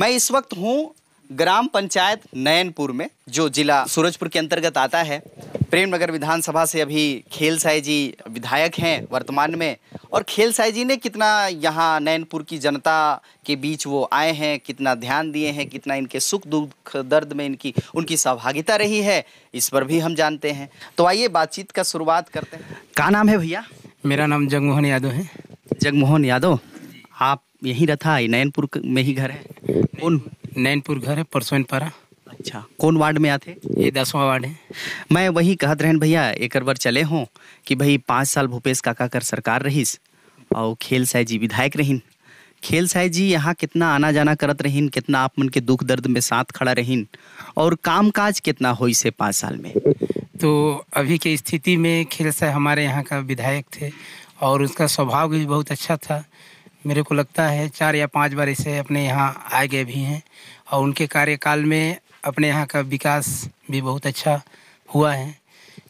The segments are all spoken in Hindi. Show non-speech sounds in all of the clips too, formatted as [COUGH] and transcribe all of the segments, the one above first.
मैं इस वक्त हूँ ग्राम पंचायत नयनपुर में जो जिला सूरजपुर के अंतर्गत आता है प्रेम नगर विधानसभा से अभी खेल साई जी विधायक हैं वर्तमान में और खेल साई जी ने कितना यहाँ नयनपुर की जनता के बीच वो आए हैं कितना ध्यान दिए हैं कितना इनके सुख दुख दर्द में इनकी उनकी सहभागिता रही है इस पर भी हम जानते हैं तो आइए बातचीत का शुरुआत करते हैं का नाम है भैया मेरा नाम जगमोहन यादव है जगमोहन यादव आप यही रहता है नैनपुर में ही घर है कौन नैनपुर घर है परसोन पारा अच्छा कौन वार्ड में आते ये दसवा वार्ड है मैं वही कहत रहन भैया एक बार चले हों कि भाई पाँच साल भूपेश काका कर सरकार रहीस और खेल साय जी विधायक रहीन खेल साय जी यहाँ कितना आना जाना करत रहीन कितना आप मन के दुख दर्द में साथ खड़ा रहीन और काम काज कितना हो इसे पाँच साल में तो अभी के स्थिति में खेल साय हमारे यहाँ का विधायक थे और उसका स्वभाव भी बहुत अच्छा था मेरे को लगता है चार या पांच बार ऐसे अपने यहाँ आए गए भी हैं और उनके कार्यकाल में अपने यहाँ का विकास भी बहुत अच्छा हुआ है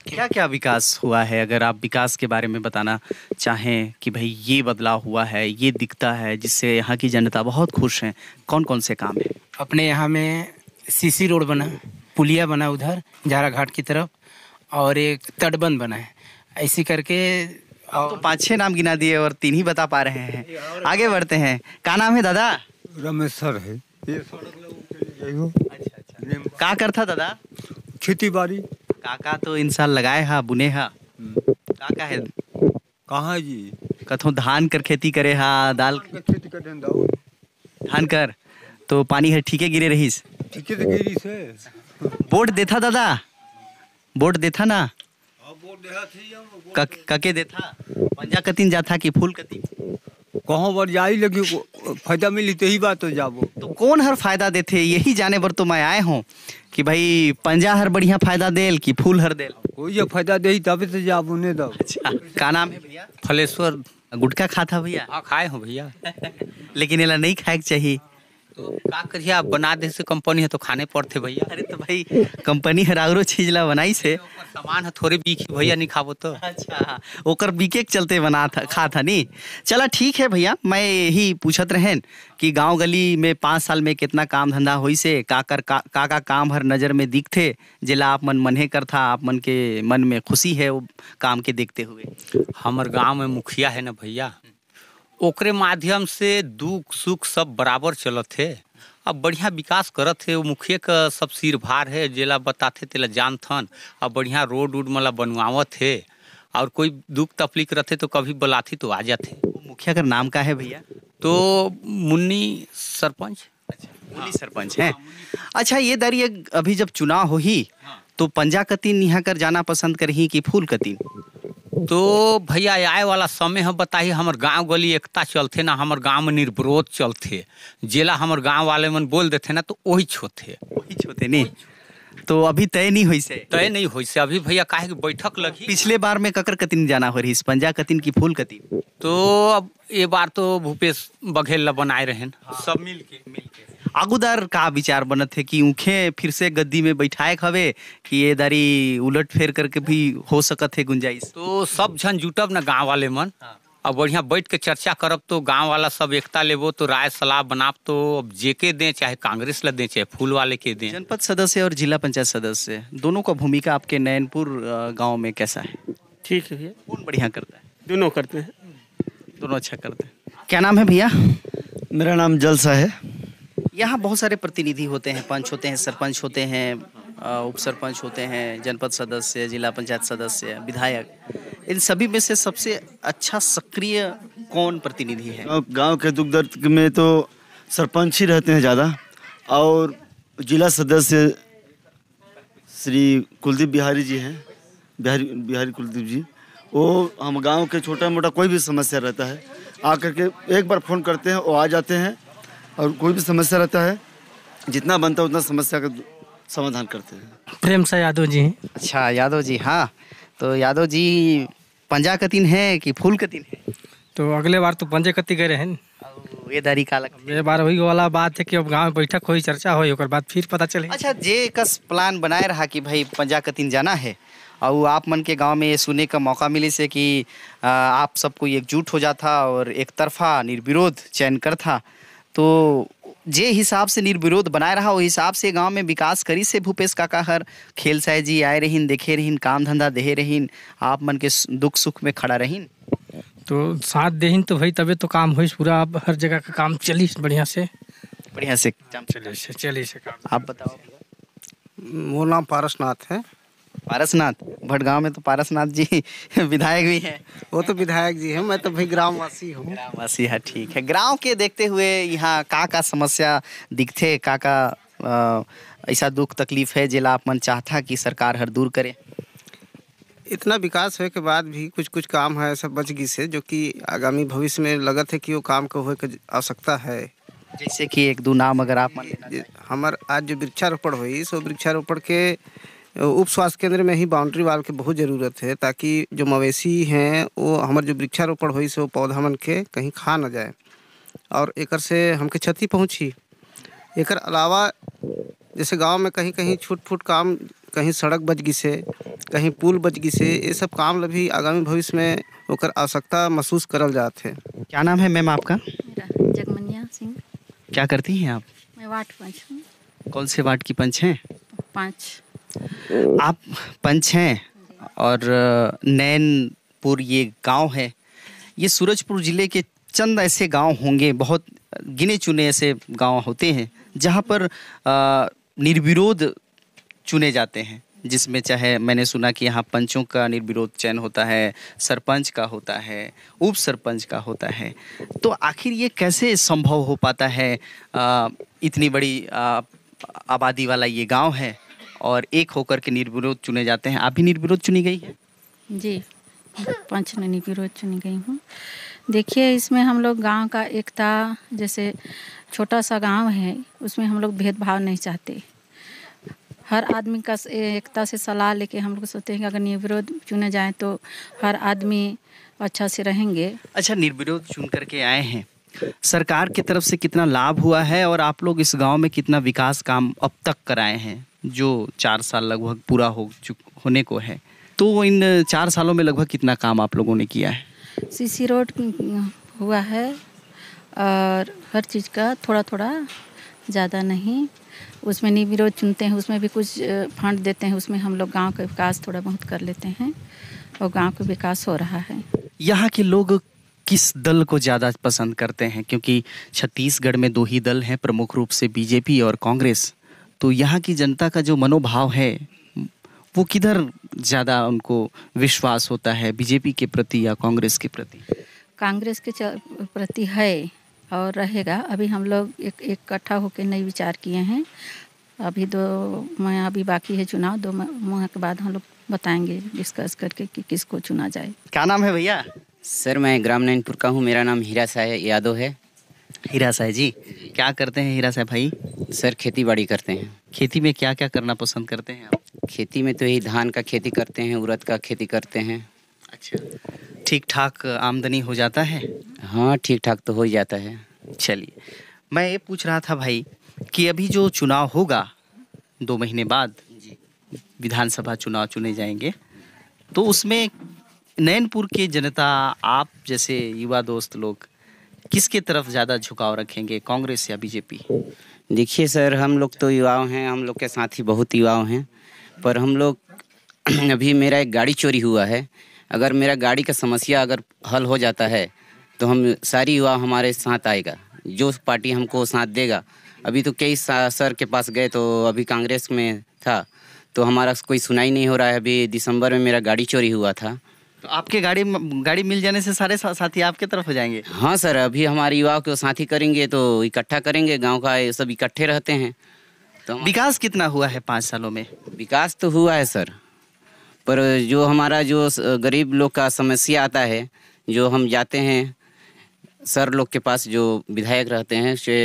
क्या क्या विकास हुआ है अगर आप विकास के बारे में बताना चाहें कि भाई ये बदलाव हुआ है ये दिखता है जिससे यहाँ की जनता बहुत खुश है कौन कौन से काम है अपने यहाँ में सीसी रोड बना पुलिया बना उधर झारा घाट की तरफ और एक तटबंध बना है ऐसी करके तो और तो पाँच छह नाम गिना दिए और तीन ही बता पा रहे हैं आगे बढ़ते हैं का नाम है दादा सर है अच्छा, अच्छा। क्या करता दादा खेती बाड़ी काका तो इंसान लगाए हा बुने हा हम्म। काका है कहा जी कथो धान कर खेती करे हा दाल खेती कर धान कर तो पानी है है गिरे रहीस है तो गिरी से बोट देता दादा बोट देता ना कक, कके देथा पंजा कतिन जाथा कि फूल कतिन कहाँ बर जाई लगी फायदा मिली तो ही बात हो जाबो तो कौन हर फायदा देथे यही जाने बर तो मैं आए हूँ कि भाई पंजा हर बढ़िया फायदा देल कि फूल हर देल कोई ये फायदा दे ही तभी तो जाबो ने दो तो। अच्छा, का नाम है भैया फलेश्वर गुटका खाता भैया हाँ, खाए हो भैया [LAUGHS] लेकिन एला नहीं खाए चाहिए तो का करिए आप बना दे से कंपनी है तो खाने पड़ते भैया अरे तो भाई कंपनी है रागरो चीज ला बनाई से सामान है थोड़े बीक भैया नहीं खाबो तो अच्छा ओकर बीके के चलते बना था खा था नहीं चला ठीक है भैया मैं यही पूछत रहें कि गांव गली में पाँच साल में कितना काम धंधा हुई से का कर का, का का काम हर नज़र में दिखते जिला आप मन मने कर था आप मन के मन में खुशी है वो काम के देखते हुए हमारे गाँव में मुखिया है ना भैया ओकरे माध्यम से दुख सुख सब बराबर चलत है अब बढ़िया विकास करत है मुखिए का सब सिर भार है जेला बताते तेला जानथन अब बढ़िया रोड उड मला बनवावत हे और कोई दुख तकलीफ रहते तो कभी बलाथी तो आ जाते मुखिया का नाम का है भैया तो मुन्नी सरपंच अच्छा हाँ। मुन्नी सरपंच है हाँ, अच्छा ये दरिए अभी जब चुनाव हो ही हाँ। तो पंजा कतीन यहाँ कर जाना पसंद करही कि फूल कतीन तो भैया आए वाला समय हम बताइए हमर गांव गली एकता चलते ना हमर गांव में निर्विरोध चलते जिला हमर गांव वाले मन बोल देते ना तो वही छोते वही छोते नहीं तो अभी तय नहीं हुई से तय नहीं हुई से अभी भैया काहे बैठक लगी पिछले बार में ककर कतिन जाना हो रही पंजा कतिन की फूल कतिन तो अब ये बार तो भूपेश बघेल बनाए रहे सब मिल के मिल के अगुदर का विचार बनत है कि ऊखे फिर से गद्दी में बैठाए हवे कि ये दारी उलट फेर करके भी हो सकत है गुंजाइश तो सब झन जुटब ना गाँव वाले मन हाँ। अब बढ़िया बैठ के चर्चा करब तो गांव वाला सब एकता लेबो तो राय सलाह बनाब तो अब जेके दें चाहे कांग्रेस ला दें चाहे फूल वाले के दें जनपद सदस्य और जिला पंचायत सदस्य दोनों का भूमिका आपके नैनपुर गांव में कैसा है ठीक है भैया कौन बढ़िया करता है दोनों करते हैं दोनों अच्छा करते हैं क्या नाम है भैया मेरा नाम जलसा है यहाँ बहुत सारे प्रतिनिधि होते हैं पंच होते हैं सरपंच होते हैं उप सरपंच होते हैं जनपद सदस्य जिला पंचायत सदस्य विधायक इन सभी में से सबसे अच्छा सक्रिय कौन प्रतिनिधि है गांव के दुख दर्द में तो सरपंच ही रहते हैं ज़्यादा और जिला सदस्य श्री कुलदीप बिहारी जी हैं बिहारी बिहारी कुलदीप जी वो हम गांव के छोटा मोटा कोई भी समस्या रहता है आकर के एक बार फ़ोन करते हैं वो आ जाते हैं और कोई भी समस्या रहता है जितना बनता है उतना समस्या का समाधान करते हैं प्रेम सा यादव जी अच्छा यादव जी हाँ तो यादव जी पंजा दिन है कि फूल दिन है तो अगले बार तो पंजे कति गए हैं ये ये बार वही वाला बात है कि अब गांव में बैठक हो चर्चा हो और फिर पता चले अच्छा जे कस प्लान बनाए रहा कि भाई पंजा दिन जाना है और आप मन के गांव में सुनने का मौका मिले से कि आप सबको एकजुट हो जाता और एक तरफा निर्विरोध चयन करता तो जे हिसाब से निर्विरोध बनाए रहा वो हिसाब से गांव में विकास करी से भूपेश काका हर खेल साय जी आए रहीन देखे रहीन काम धंधा देहे रहीन आप मन के दुख सुख में खड़ा रहिन तो साथ देहिन तो भाई तबे तो काम हुई पूरा आप हर जगह का काम चली बढ़िया से बढ़िया से काम चली से चली से काम आप बताओ मोर नाम पारसनाथ है पारसनाथ भटगांव में तो पारसनाथ जी [LAUGHS] विधायक भी हैं वो तो विधायक जी हैं मैं तो भाई ग्रामवासी हूँ ग्रामवासी है हाँ, ठीक है ग्राम के देखते हुए यहाँ का का समस्या दिखते का का ऐसा दुख तकलीफ है जिला आप मन चाहता कि सरकार हर दूर करे इतना विकास होने के बाद भी कुछ कुछ काम है ऐसा बच गई से जो कि आगामी भविष्य में लगत है कि वो काम को हो आवश्यकता है जैसे कि एक दो नाम अगर आप मान हमारे आज जो वृक्षारोपण हुई सो वृक्षारोपण के उप स्वास्थ्य केंद्र में ही बाउंड्री वाल के बहुत ज़रूरत है ताकि जो मवेशी हैं वो हमारे जो वृक्षारोपण हुई से वो पौधा मन के कहीं खा ना जाए और एकर से हमके क्षति पहुँची एकर अलावा जैसे गांव में कहीं कहीं छूट फूट काम कहीं सड़क बज गई से कहीं पुल बज गई से ये सब काम लभी भी आगामी भविष्य में ओकर आवश्यकता महसूस करल जाते हैं क्या नाम है मैम आपका जगमनिया सिंह क्या करती हैं आप मैं वार्ड पंच हूँ कौन से वार्ड की पंच हैं पाँच आप पंच हैं और नैनपुर ये गांव है ये सूरजपुर ज़िले के चंद ऐसे गांव होंगे बहुत गिने चुने ऐसे गांव होते हैं जहां पर निर्विरोध चुने जाते हैं जिसमें चाहे मैंने सुना कि यहाँ पंचों का निर्विरोध चयन होता है सरपंच का होता है उप सरपंच का होता है तो आखिर ये कैसे संभव हो पाता है आ, इतनी बड़ी आ, आबादी वाला ये गांव है और एक होकर के निर्विरोध चुने जाते हैं आप भी निर्विरोध चुनी गई है जी पाँच निर्विरोध चुनी गई हूँ देखिए इसमें हम लोग गांव का एकता जैसे छोटा सा गांव है उसमें हम लोग भेदभाव नहीं चाहते हर आदमी का एकता से सलाह लेके हम लोग सोचते हैं कि अगर निर्विरोध चुने जाए तो हर आदमी अच्छा से रहेंगे अच्छा निर्विरोध चुन करके आए हैं सरकार की तरफ से कितना लाभ हुआ है और आप लोग इस गांव में कितना विकास काम अब तक कराए हैं जो चार साल लगभग पूरा हो चुक होने को है तो इन चार सालों में लगभग कितना काम आप लोगों ने किया है सीसी रोड हुआ है और हर चीज़ का थोड़ा थोड़ा ज़्यादा नहीं उसमें निर्विरोध चुनते हैं उसमें भी कुछ फंड देते हैं उसमें हम लोग गांव का विकास थोड़ा बहुत कर लेते हैं और गांव का विकास हो रहा है यहाँ के लोग किस दल को ज़्यादा पसंद करते हैं क्योंकि छत्तीसगढ़ में दो ही दल हैं प्रमुख रूप से बीजेपी और कांग्रेस तो यहाँ की जनता का जो मनोभाव है वो किधर ज़्यादा उनको विश्वास होता है बीजेपी के प्रति या कांग्रेस के प्रति कांग्रेस के प्रति है और रहेगा अभी हम लोग एक इकट्ठा होकर नए विचार किए हैं अभी दो मैं अभी बाकी है चुनाव दो माह के बाद हम लोग बताएंगे डिस्कस करके कि किसको चुना जाए क्या नाम है भैया सर मैं ग्राम नैनपुर का हूँ मेरा नाम हीरा साय यादव है हीरा साय जी क्या करते हैं हीरा साय भाई सर खेती बाड़ी करते हैं खेती में क्या क्या करना पसंद करते हैं आप खेती में तो यही धान का खेती करते हैं उड़द का खेती करते हैं अच्छा ठीक ठाक आमदनी हो जाता है हाँ ठीक ठाक तो हो ही जाता है चलिए मैं ये पूछ रहा था भाई कि अभी जो चुनाव होगा दो महीने बाद विधानसभा चुनाव चुने जाएंगे तो उसमें नैनपुर के जनता आप जैसे युवा दोस्त लोग किसके तरफ ज़्यादा झुकाव रखेंगे कांग्रेस या बीजेपी देखिए सर हम लोग तो युवाओं हैं हम लोग के साथ ही बहुत युवाओं हैं पर हम लोग [CLEARS THROAT] अभी मेरा एक गाड़ी चोरी हुआ है अगर मेरा गाड़ी का समस्या अगर हल हो जाता है तो हम सारी युवा हमारे साथ आएगा जो पार्टी हमको साथ देगा अभी तो कई सर के पास गए तो अभी कांग्रेस में था तो हमारा कोई सुनाई नहीं हो रहा है अभी दिसंबर में मेरा गाड़ी चोरी हुआ था तो आपके गाड़ी गाड़ी मिल जाने से सारे सा, साथी आपके तरफ हो जाएंगे हाँ सर अभी हमारे युवाओं को साथी करेंगे तो इकट्ठा करेंगे गांव का सब इकट्ठे रहते हैं तो विकास कितना हुआ है पाँच सालों में विकास तो हुआ है सर पर जो हमारा जो गरीब लोग का समस्या आता है जो हम जाते हैं सर लोग के पास जो विधायक रहते हैं से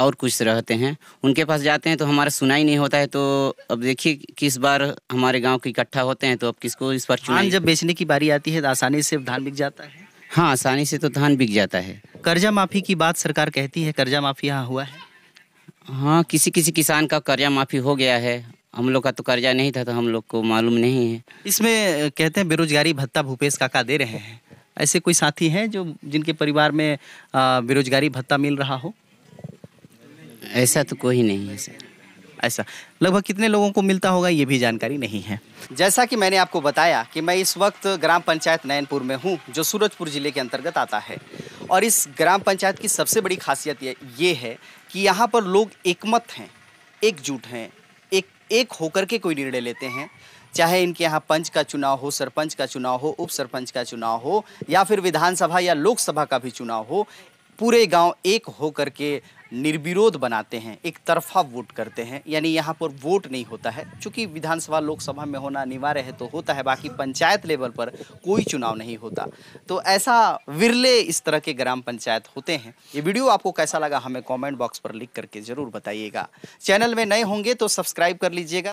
और कुछ रहते हैं उनके पास जाते हैं तो हमारा सुनाई नहीं होता है तो अब देखिए किस बार हमारे गांव के इकट्ठा होते हैं तो अब किसको इस बार धान जब बेचने की बारी आती है तो आसानी से धान बिक जाता है हाँ आसानी से तो धान बिक जाता है कर्जा माफ़ी की बात सरकार कहती है कर्जा माफ़ी यहाँ हुआ है हाँ किसी किसी किसान का कर्जा माफ़ी हो गया है हम लोग का तो कर्जा नहीं था तो हम लोग को मालूम नहीं है इसमें कहते हैं बेरोजगारी भत्ता भूपेश काका दे रहे हैं ऐसे कोई साथी हैं जो जिनके परिवार में बेरोजगारी भत्ता मिल रहा हो ऐसा तो कोई नहीं है सर ऐसा लगभग कितने लोगों को मिलता होगा ये भी जानकारी नहीं है जैसा कि मैंने आपको बताया कि मैं इस वक्त ग्राम पंचायत नयनपुर में हूँ जो सूरजपुर ज़िले के अंतर्गत आता है और इस ग्राम पंचायत की सबसे बड़ी खासियत ये है कि यहाँ पर लोग एकमत हैं एकजुट हैं एक एक होकर के कोई निर्णय लेते हैं चाहे इनके यहाँ पंच का चुनाव हो सरपंच का चुनाव हो उप सरपंच का चुनाव हो या फिर विधानसभा या लोकसभा का भी चुनाव हो पूरे गांव एक होकर के निर्विरोध बनाते हैं एक तरफा वोट करते हैं यानी यहाँ पर वोट नहीं होता है चूँकि विधानसभा लोकसभा में होना अनिवार्य है तो होता है बाकी पंचायत लेवल पर कोई चुनाव नहीं होता तो ऐसा विरले इस तरह के ग्राम पंचायत होते हैं ये वीडियो आपको कैसा लगा हमें कॉमेंट बॉक्स पर लिख करके ज़रूर बताइएगा चैनल में नए होंगे तो सब्सक्राइब कर लीजिएगा